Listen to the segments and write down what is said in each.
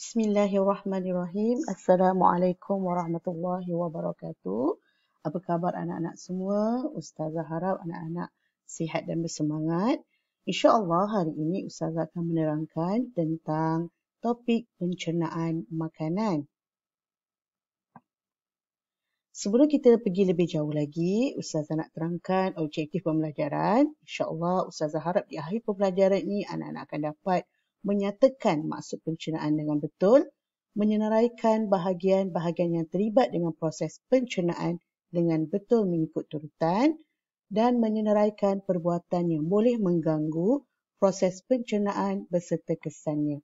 Bismillahirrahmanirrahim. Assalamualaikum warahmatullahi wabarakatuh. Apa khabar anak-anak semua? Ustazah harap anak-anak sihat dan bersemangat. InsyaAllah hari ini Ustazah akan menerangkan tentang topik pencernaan makanan. Sebelum kita pergi lebih jauh lagi, Ustazah nak terangkan objektif pembelajaran. InsyaAllah Ustazah harap di akhir pembelajaran ini anak-anak akan dapat menyatakan maksud pencernaan dengan betul, menyenaraikan bahagian-bahagian yang terlibat dengan proses pencernaan dengan betul mengikut turutan dan menyenaraikan perbuatan yang boleh mengganggu proses pencernaan beserta kesannya.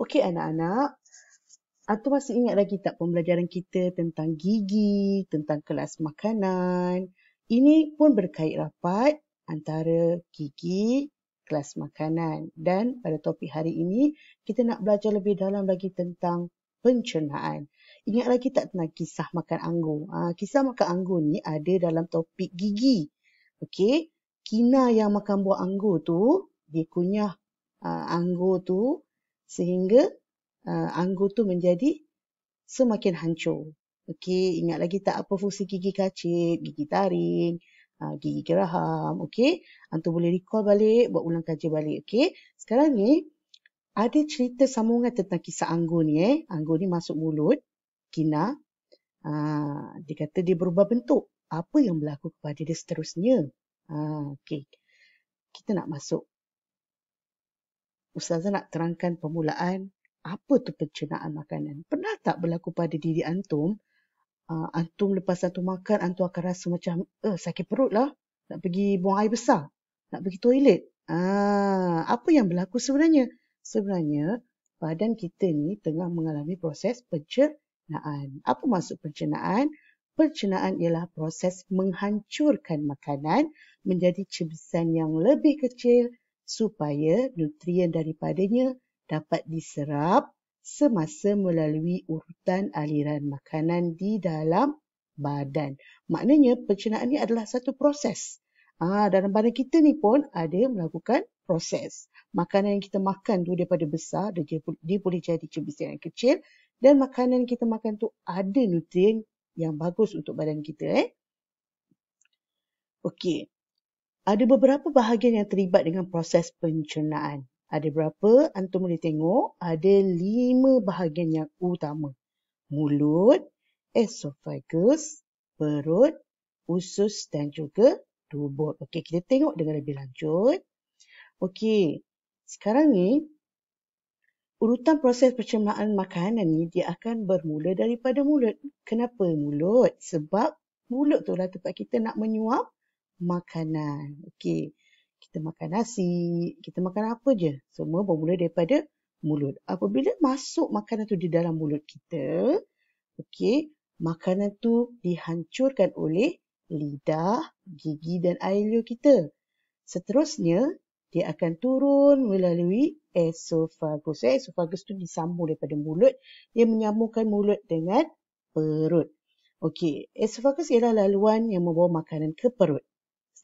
Okey anak-anak, atau masih ingat lagi tak pembelajaran kita tentang gigi, tentang kelas makanan? Ini pun berkait rapat antara gigi, kelas makanan dan pada topik hari ini kita nak belajar lebih dalam lagi tentang pencernaan. Ingat lagi tak tentang kisah makan anggur? Ha, kisah makan anggur ni ada dalam topik gigi. Okey, Kina yang makan buah anggur tu dia kunyah uh, anggur tu sehingga uh, anggur tu menjadi semakin hancur. Okey, ingat lagi tak apa fungsi gigi kacip, gigi taring? uh, gigi geraham, okey. Antum boleh recall balik, buat ulang kaji balik, okay? Sekarang ni, ada cerita sambungan tentang kisah anggur ni, eh. Anggur ni masuk mulut, kina. Uh, dia kata dia berubah bentuk. Apa yang berlaku kepada dia seterusnya? Uh, okey. Kita nak masuk. Ustazah nak terangkan permulaan apa tu pencenaan makanan. Pernah tak berlaku pada diri antum, uh, antum lepas antum makan antum akan rasa macam uh, sakit perut lah nak pergi buang air besar nak pergi toilet ah uh, apa yang berlaku sebenarnya sebenarnya badan kita ni tengah mengalami proses pencernaan apa maksud pencernaan pencernaan ialah proses menghancurkan makanan menjadi cebisan yang lebih kecil supaya nutrien daripadanya dapat diserap semasa melalui urutan aliran makanan di dalam badan. Maknanya pencernaan ini adalah satu proses. Ah, dalam badan kita ni pun ada melakukan proses. Makanan yang kita makan tu daripada besar, dia, dia boleh jadi cebisan yang kecil. Dan makanan yang kita makan tu ada nutrien yang bagus untuk badan kita. Eh? Okey. Ada beberapa bahagian yang terlibat dengan proses pencernaan. Ada berapa? Antum boleh tengok. Ada lima bahagian yang utama. Mulut, esophagus, perut, usus dan juga tubuh. Okey, kita tengok dengan lebih lanjut. Okey, sekarang ni urutan proses pencernaan makanan ni dia akan bermula daripada mulut. Kenapa mulut? Sebab mulut tu lah tempat kita nak menyuap makanan. Okey kita makan nasi, kita makan apa je, semua bermula daripada mulut. Apabila masuk makanan tu di dalam mulut kita, okey, makanan tu dihancurkan oleh lidah, gigi dan air liur kita. Seterusnya, dia akan turun melalui esofagus. Eh, esofagus tu disambung daripada mulut. Dia menyambungkan mulut dengan perut. Okey, esofagus ialah laluan yang membawa makanan ke perut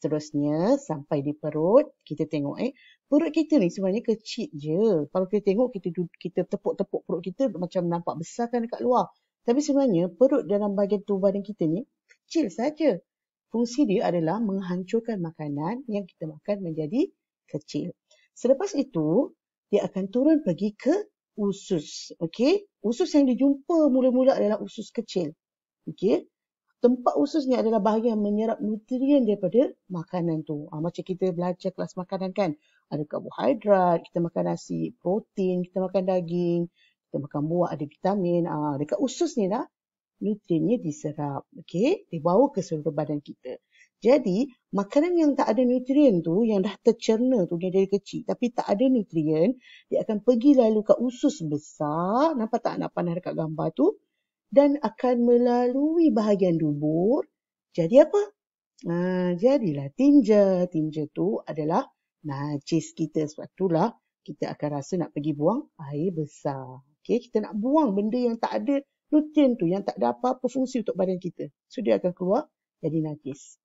seterusnya sampai di perut kita tengok eh perut kita ni sebenarnya kecil je kalau kita tengok kita kita tepuk-tepuk perut kita macam nampak besar kan dekat luar tapi sebenarnya perut dalam bahagian tubuh badan kita ni kecil saja fungsi dia adalah menghancurkan makanan yang kita makan menjadi kecil selepas itu dia akan turun pergi ke usus okey usus yang dijumpa mula-mula adalah usus kecil okey tempat usus ni adalah bahagian menyerap nutrien daripada makanan tu. Ha, macam kita belajar kelas makanan kan, ada karbohidrat, kita makan nasi, protein, kita makan daging, kita makan buah, ada vitamin. Ha, dekat usus ni lah, nutriennya diserap. Okay? Dibawa ke seluruh badan kita. Jadi, makanan yang tak ada nutrien tu, yang dah tercerna tu dia dari kecil, tapi tak ada nutrien, dia akan pergi lalu kat usus besar. Nampak tak anak panah dekat gambar tu? dan akan melalui bahagian dubur. Jadi apa? Ha, jadilah tinja. Tinja tu adalah najis kita. Sebab lah kita akan rasa nak pergi buang air besar. Okay, kita nak buang benda yang tak ada nutrien tu. Yang tak ada apa-apa fungsi untuk badan kita. So dia akan keluar jadi najis.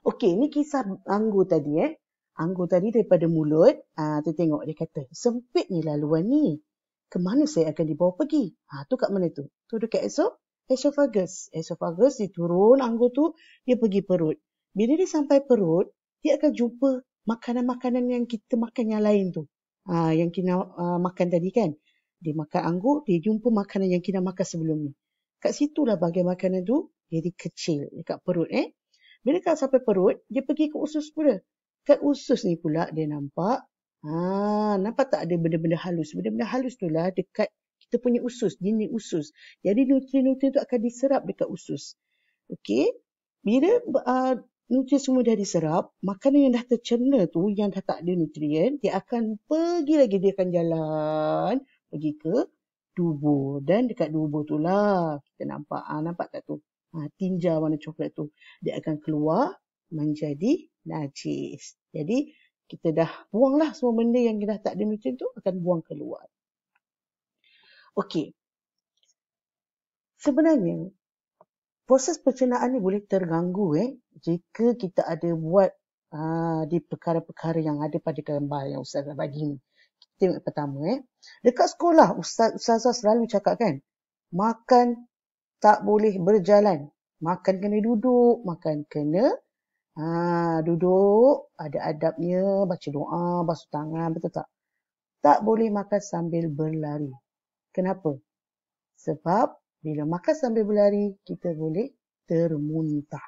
Okey, ni kisah anggur tadi eh. Anggur tadi daripada mulut. Ah, tu tengok dia kata sempitnya laluan ni ke mana saya akan dibawa pergi? Ha, tu kat mana tu? Tu dekat esop? Esophagus. Esophagus dia turun anggur tu, dia pergi perut. Bila dia sampai perut, dia akan jumpa makanan-makanan yang kita makan yang lain tu. Ha, yang kita uh, ha, makan tadi kan. Dia makan anggur, dia jumpa makanan yang kita makan sebelum ni. Kat situlah bahagian makanan tu, jadi kecil dekat perut eh. Bila kalau sampai perut, dia pergi ke usus pula. Kat usus ni pula, dia nampak Ha, nampak tak ada benda-benda halus? Benda-benda halus tu lah dekat kita punya usus, dinding usus. Jadi nutrien-nutrien tu akan diserap dekat usus. Okey? Bila uh, nutrien semua dah diserap, makanan yang dah tercerna tu, yang dah tak ada nutrien, dia akan pergi lagi, dia akan jalan pergi ke tubuh. Dan dekat tubuh tu lah kita nampak. Ha, nampak tak tu? Ha, tinja warna coklat tu. Dia akan keluar menjadi najis. Jadi kita dah buanglah semua benda yang kita tak ada nutrient tu akan buang keluar. Okey. Sebenarnya proses pencernaan ni boleh terganggu eh jika kita ada buat aa, ah, di perkara-perkara yang ada pada gambar yang ustaz dah bagi ni. Kita tengok pertama eh. Dekat sekolah ustaz ustazah selalu cakap kan makan tak boleh berjalan. Makan kena duduk, makan kena Ha, duduk, ada adabnya, baca doa, basuh tangan, betul tak? Tak boleh makan sambil berlari. Kenapa? Sebab bila makan sambil berlari, kita boleh termuntah.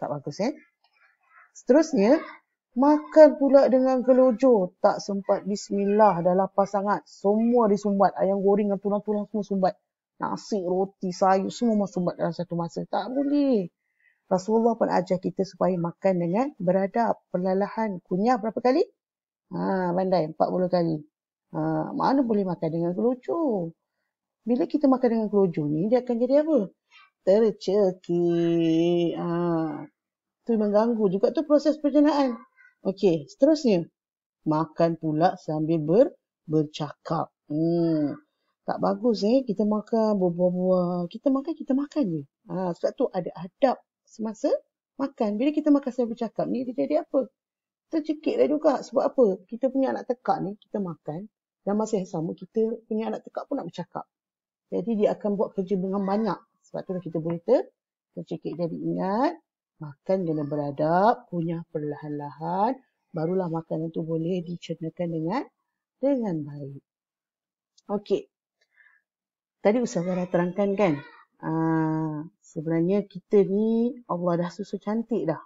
Tak bagus, kan? Eh? Seterusnya, makan pula dengan kelojo. Tak sempat bismillah, dah lapar sangat. Semua disumbat, ayam goreng dan tulang-tulang semua sumbat. Nasi, roti, sayur, semua masumbat dalam satu masa. Tak boleh. Rasulullah pun ajar kita supaya makan dengan beradab, perlahan-lahan, kunyah berapa kali? Ha, pandai, 40 kali. Ha, mana boleh makan dengan kelucu? Bila kita makan dengan kelucu ni, dia akan jadi apa? Terceki, Ha, tu mengganggu juga tu proses perjanaan. Okey, seterusnya. Makan pula sambil ber, bercakap. Hmm, tak bagus ni eh? kita makan buah-buah. Kita makan, kita makan je. Ha, sebab tu ada adab semasa makan. Bila kita makan sambil bercakap ni, dia jadi apa? Tercekik dah juga. Sebab apa? Kita punya anak tekak ni, kita makan. Dan masa yang sama, kita punya anak tekak pun nak bercakap. Jadi dia akan buat kerja dengan banyak. Sebab tu kita berita tercekik. Jadi ingat, makan dengan beradab, punya perlahan-lahan. Barulah makanan tu boleh dicernakan dengan dengan baik. Okey. Tadi usahakan terangkan kan? Ha, sebenarnya kita ni Allah dah susu cantik dah.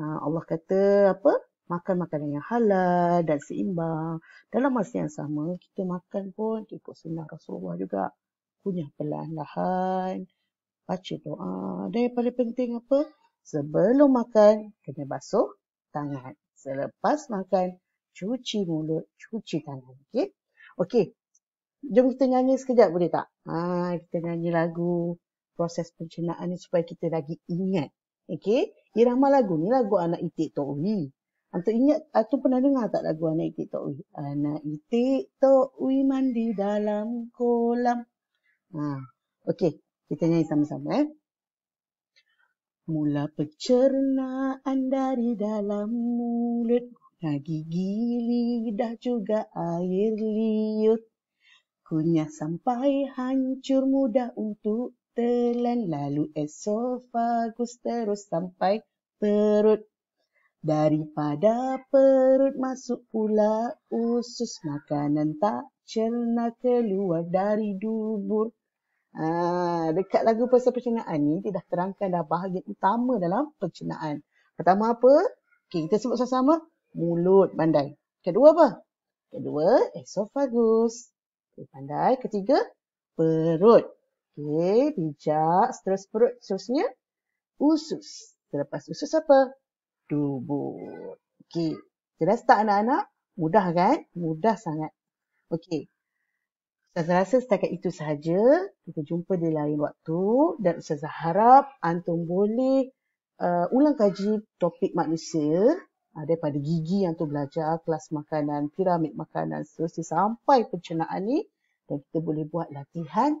Ha, Allah kata apa? Makan makanan yang halal dan seimbang. Dalam masa yang sama, kita makan pun ikut sunnah Rasulullah juga. Punya perlahan-lahan. Baca doa. Dan yang paling penting apa? Sebelum makan, kena basuh tangan. Selepas makan, cuci mulut, cuci tangan. Okey? Okey, jom kita nyanyi sekejap boleh tak? Ha, kita nyanyi lagu proses pencernaan ni supaya kita lagi ingat. Okey, irama lagu ni lagu anak itik Tok Wi. Antuk ah, ingat atau ah, pernah dengar tak lagu anak itik Tok Wi? Anak itik Tok Wi mandi dalam kolam. Ha, okey, kita nyanyi sama-sama eh. Mula pencernaan dari dalam mulut, gigi lidah juga air liur. Kunyah sampai hancur mudah untuk telan lalu esofagus terus sampai perut. Daripada perut masuk pula usus makanan tak cerna keluar dari dubur. Ha, dekat lagu pasal pencernaan ni dia dah terangkan dah bahagian utama dalam pencernaan. Pertama apa? Okay, kita sebut sama-sama mulut bandai. Kedua apa? Kedua esofagus. Okay, pandai. Ketiga, perut. Okey, bijak. Seterus perut, seterusnya usus. Selepas usus apa? dubur. Okey, jelas tak anak-anak? Mudah kan? Mudah sangat. Okey, saya rasa setakat itu sahaja. Kita jumpa di lain waktu. Dan saya harap antum boleh uh, ulang kaji topik manusia uh, daripada gigi yang tu belajar, kelas makanan, piramid makanan, seterusnya sampai pencernaan ni dan kita boleh buat latihan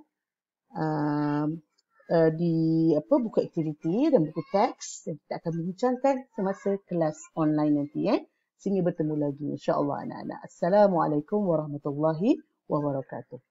uh, uh, di apa buku aktiviti dan buku teks yang kita akan bincangkan semasa kelas online nanti eh. sini bertemu lagi insya-Allah anak-anak. Assalamualaikum warahmatullahi wabarakatuh.